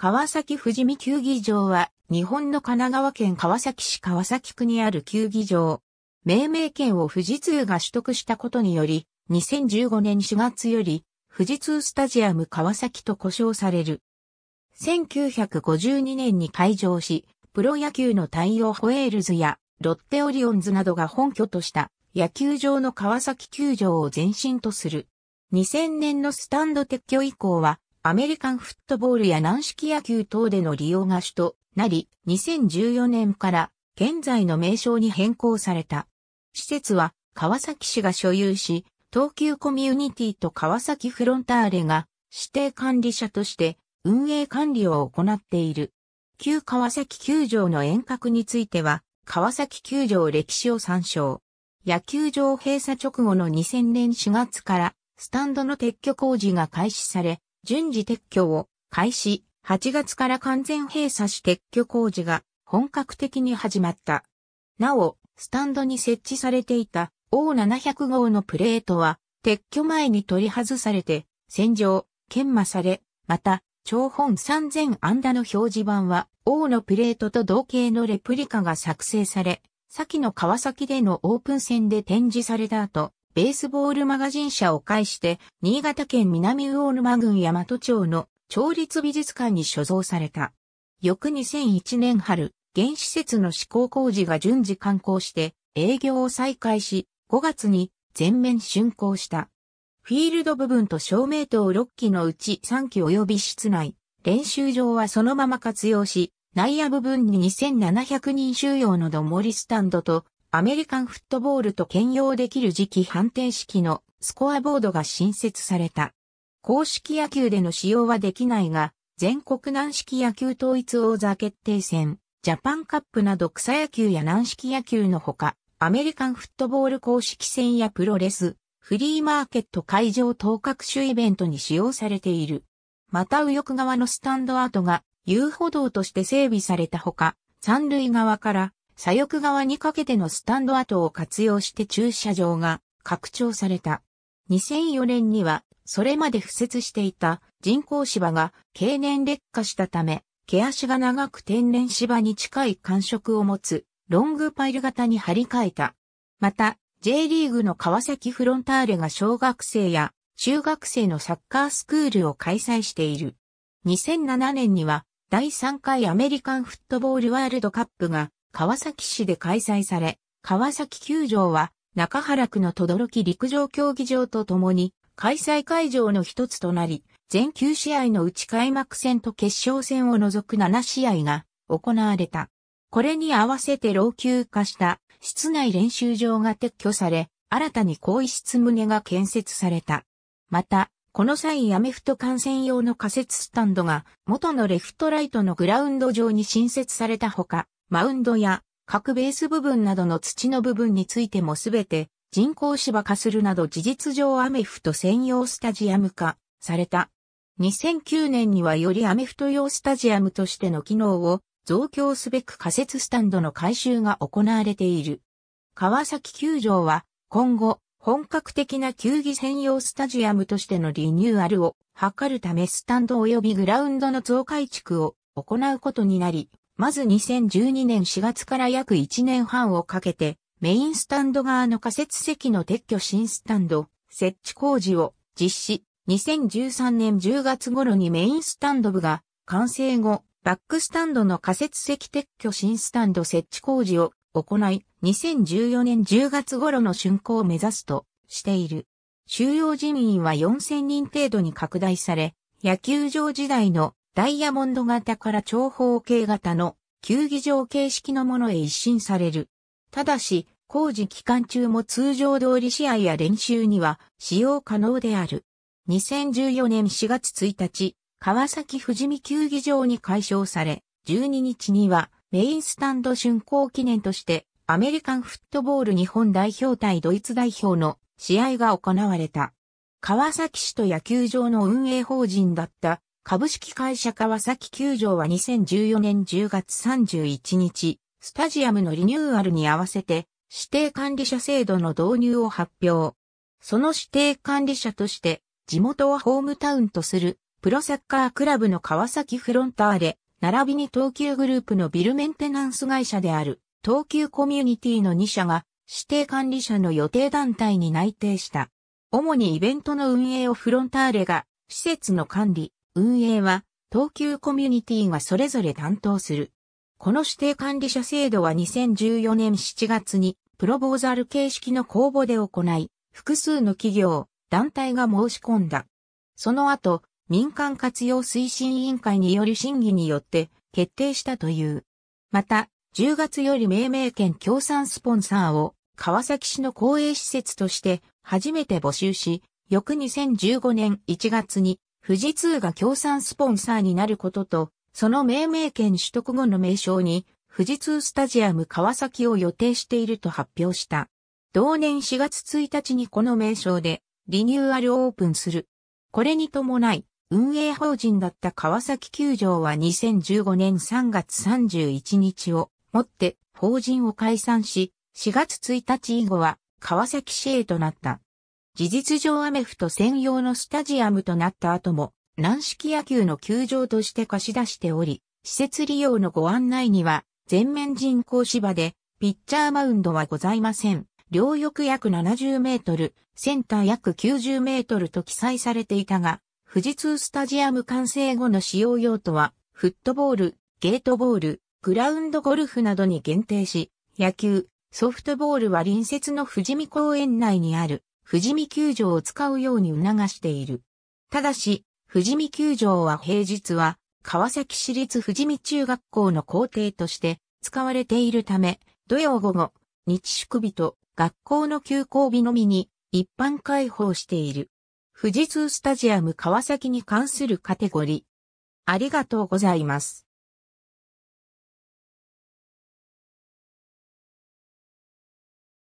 川崎富士見球技場は、日本の神奈川県川崎市川崎区にある球技場。命名権を富士通が取得したことにより、2015年4月より、富士通スタジアム川崎と呼称される。1952年に開場し、プロ野球の対応ホエールズやロッテオリオンズなどが本拠とした野球場の川崎球場を前身とする。2000年のスタンド撤去以降はアメリカンフットボールや軟式野球等での利用が主となり、2014年から現在の名称に変更された。施設は川崎市が所有し、東急コミュニティと川崎フロンターレが指定管理者として運営管理を行っている。旧川崎球場の遠隔については、川崎球場歴史を参照。野球場閉鎖直後の2000年4月から、スタンドの撤去工事が開始され、順次撤去を開始、8月から完全閉鎖し撤去工事が本格的に始まった。なお、スタンドに設置されていた O700 号のプレートは撤去前に取り外されて洗浄、研磨され、また、長本3000アンダの表示板は O のプレートと同型のレプリカが作成され、先の川崎でのオープン戦で展示された後、ベースボールマガジン社を介して、新潟県南魚沼郡大和町の町立美術館に所蔵された。翌2001年春、原施設の施工工事が順次完工して営業を再開し、5月に全面竣工した。フィールド部分と照明灯6機のうち3機及び室内、練習場はそのまま活用し、内野部分に2700人収容のどもりスタンドとアメリカンフットボールと兼用できる時期判定式のスコアボードが新設された。公式野球での使用はできないが、全国軟式野球統一王座決定戦、ジャパンカップなど草野球や軟式野球のほか、アメリカンフットボール公式戦やプロレス、フリーマーケット会場等各種イベントに使用されている。また右翼側のスタンドアートが遊歩道として整備されたほか、三塁側から左翼側にかけてのスタンド跡を活用して駐車場が拡張された。2004年には、それまで付設していた人工芝が経年劣化したため、毛足が長く天然芝に近い感触を持つロングパイル型に張り替えた。また、J リーグの川崎フロンターレが小学生や中学生のサッカースクールを開催している。2007年には第3回アメリカンフットボールワールドカップが川崎市で開催され、川崎球場は中原区の轟陸上競技場とともに開催会場の一つとなり、全9試合のうち開幕戦と決勝戦を除く7試合が行われた。これに合わせて老朽化した室内練習場が撤去され、新たに更衣室棟が建設された。また、この際アメフト観戦用の仮設スタンドが元のレフトライトのグラウンド上に新設されたほか、マウンドや各ベース部分などの土の部分についてもすべて人工芝化するなど事実上アメフト専用スタジアム化された。2009年にはよりアメフト用スタジアムとしての機能を増強すべく仮設スタンドの改修が行われている。川崎球場は今後本格的な球技専用スタジアムとしてのリニューアルを図るためスタンド及びグラウンドの増改築を行うことになり、まず2012年4月から約1年半をかけて、メインスタンド側の仮設席の撤去新スタンド、設置工事を実施。2013年10月頃にメインスタンド部が完成後、バックスタンドの仮設席撤去新スタンド設置工事を行い、2014年10月頃の竣工を目指すとしている。収容人員は4000人程度に拡大され、野球場時代のダイヤモンド型から長方形型の球技場形式のものへ一新される。ただし、工事期間中も通常通り試合や練習には使用可能である。2014年4月1日、川崎富士見球技場に解消され、12日にはメインスタンド竣工記念としてアメリカンフットボール日本代表対ドイツ代表の試合が行われた。川崎市と野球場の運営法人だった株式会社川崎球場は2014年10月31日、スタジアムのリニューアルに合わせて、指定管理者制度の導入を発表。その指定管理者として、地元をホームタウンとする、プロサッカークラブの川崎フロンターレ、並びに東急グループのビルメンテナンス会社である、東急コミュニティの2社が、指定管理者の予定団体に内定した。主にイベントの運営をフロンターレが、施設の管理、運営は、東急コミュニティがそれぞれ担当する。この指定管理者制度は2014年7月にプロボーザル形式の公募で行い、複数の企業、団体が申し込んだ。その後、民間活用推進委員会による審議によって決定したという。また、10月より命名権協賛スポンサーを川崎市の公営施設として初めて募集し、翌2015年1月に富士通が協賛スポンサーになることと、その命名権取得後の名称に、富士通スタジアム川崎を予定していると発表した。同年4月1日にこの名称でリニューアルオープンする。これに伴い、運営法人だった川崎球場は2015年3月31日をもって法人を解散し、4月1日以後は川崎市営となった。事実上アメフト専用のスタジアムとなった後も、軟式野球の球場として貸し出しており、施設利用のご案内には、全面人工芝で、ピッチャーマウンドはございません。両翼約70メートル、センター約90メートルと記載されていたが、富士通スタジアム完成後の使用用途は、フットボール、ゲートボール、グラウンドゴルフなどに限定し、野球、ソフトボールは隣接の富士見公園内にある富士見球場を使うように促している。ただし、富士見球場は平日は、川崎市立富士見中学校の校庭として使われているため、土曜午後、日宿日と学校の休校日のみに一般開放している。富士通スタジアム川崎に関するカテゴリー。ありがとうございます。